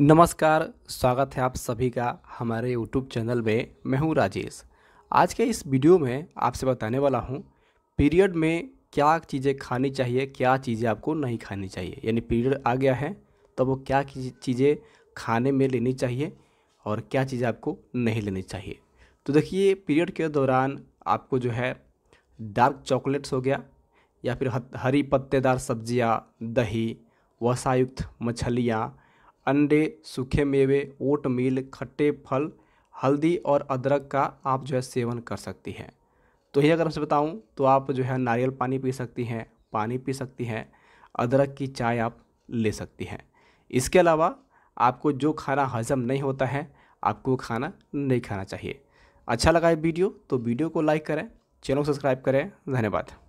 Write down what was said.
नमस्कार स्वागत है आप सभी का हमारे YouTube चैनल में मैं हूं राजेश आज के इस वीडियो में आपसे बताने वाला हूं पीरियड में क्या चीज़ें खानी चाहिए क्या चीज़ें आपको नहीं खानी चाहिए यानी पीरियड आ गया है तो वो क्या चीज़ें खाने में लेनी चाहिए और क्या चीज़ें आपको नहीं लेनी चाहिए तो देखिए पीरियड के दौरान आपको जो है डार्क चॉकलेट्स हो गया या फिर हरी पत्तेदार सब्जियाँ दही वसायुक्त मछलियाँ अंडे सूखे मेवे ओट मील खट्टे फल हल्दी और अदरक का आप जो है सेवन कर सकती हैं तो यही अगर हमसे बताऊँ तो आप जो है नारियल पानी पी सकती हैं पानी पी सकती हैं अदरक की चाय आप ले सकती हैं इसके अलावा आपको जो खाना हजम नहीं होता है आपको खाना नहीं खाना चाहिए अच्छा लगा ये वीडियो तो वीडियो को लाइक करें चैनल को सब्सक्राइब करें धन्यवाद